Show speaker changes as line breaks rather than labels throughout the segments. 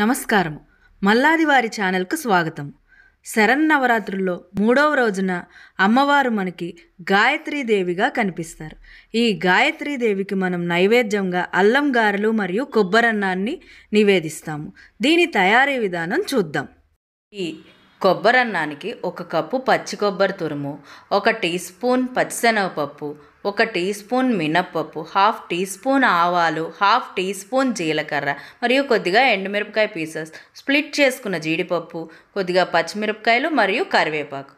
నమస్కారం మల్లాది వారి ఛానల్కు స్వాగతం శరణ్ నవరాత్రుల్లో మూడవ రోజున అమ్మవారు మనకి గాయత్రీదేవిగా కనిపిస్తారు ఈ గాయత్రీదేవికి మనం నైవేద్యంగా అల్లం గారెలు మరియు కొబ్బరన్నాన్ని నివేదిస్తాము దీని తయారీ విధానం చూద్దాం ఈ కొబ్బరన్నానికి ఒక కప్పు పచ్చి కొబ్బరి తురుము ఒక టీ స్పూన్ పచ్చిశనగపప్పు ఒక టీ స్పూన్ మినప్పప్పు హాఫ్ టీ స్పూన్ ఆవాలు హాఫ్ టీ స్పూన్ జీలకర్ర మరియు కొద్దిగా ఎండుమిరపకాయ పీసెస్ స్ప్లిట్ చేసుకున్న జీడిపప్పు కొద్దిగా పచ్చిమిరపకాయలు మరియు కరివేపాకు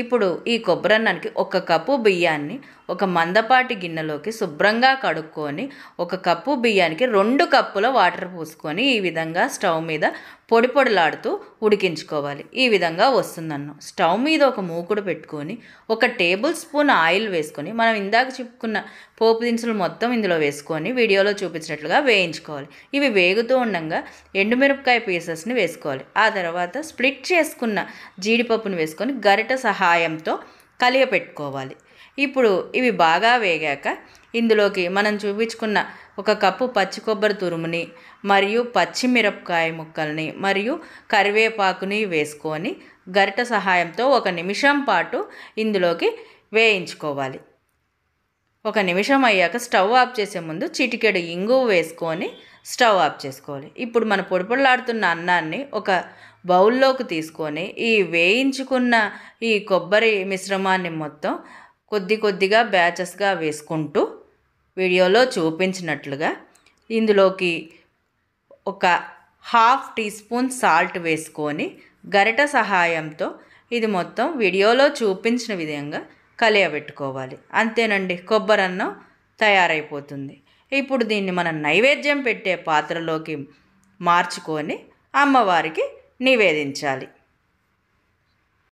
ఇప్పుడు ఈ కొబ్బరన్నానికి ఒక కప్పు బియ్యాన్ని ఒక మందపాటి గిన్నెలోకి శుభ్రంగా కడుక్కొని ఒక కప్పు బియ్యానికి రెండు కప్పుల వాటర్ పూసుకొని ఈ విధంగా స్టవ్ మీద పొడి పొడిలాడుతూ ఉడికించుకోవాలి ఈ విధంగా వస్తుందన్ను స్టవ్ మీద ఒక మూకుడు పెట్టుకొని ఒక టేబుల్ స్పూన్ ఆయిల్ వేసుకొని మనం ఇందాక చెప్పుకున్న పోపు దినుసులు మొత్తం ఇందులో వేసుకొని వీడియోలో చూపించినట్లుగా వేయించుకోవాలి ఇవి వేగుతూ ఉండగా ఎండుమిరపకాయ పీసెస్ని వేసుకోవాలి ఆ తర్వాత స్ప్లిట్ చేసుకున్న జీడిపప్పును వేసుకొని గరిట సహా సహాయంతో కలియపెట్టుకోవాలి ఇప్పుడు ఇవి బాగా వేగాక ఇందులోకి మనం చూపించుకున్న ఒక కప్పు పచ్చి కొబ్బరి తురుముని మరియు పచ్చిమిరపకాయ ముక్కల్ని మరియు కరివేపాకుని వేసుకొని గరిట సహాయంతో ఒక నిమిషం పాటు ఇందులోకి వేయించుకోవాలి ఒక నిమిషం అయ్యాక స్టవ్ ఆఫ్ చేసే ముందు చిటికెడు ఇంగు వేసుకొని స్టవ్ ఆఫ్ చేసుకోవాలి ఇప్పుడు మన పొడిపొడలాడుతున్న అన్నాన్ని ఒక బౌల్లోకి తీసుకొని ఈ వేయించుకున్న ఈ కొబ్బరి మిశ్రమాన్ని మొత్తం కొద్ది కొద్దిగా బ్యాచెస్గా వేసుకుంటూ వీడియోలో చూపించినట్లుగా ఇందులోకి ఒక హాఫ్ టీ స్పూన్ సాల్ట్ వేసుకొని గరిట సహాయంతో ఇది మొత్తం వీడియోలో చూపించిన విధంగా కలియబెట్టుకోవాలి అంతేనండి కొబ్బరన్నం తయారైపోతుంది ఇప్పుడు దీన్ని మనం నైవేద్యం పెట్టే పాత్రలోకి మార్చుకొని అమ్మవారికి నివేదించాలి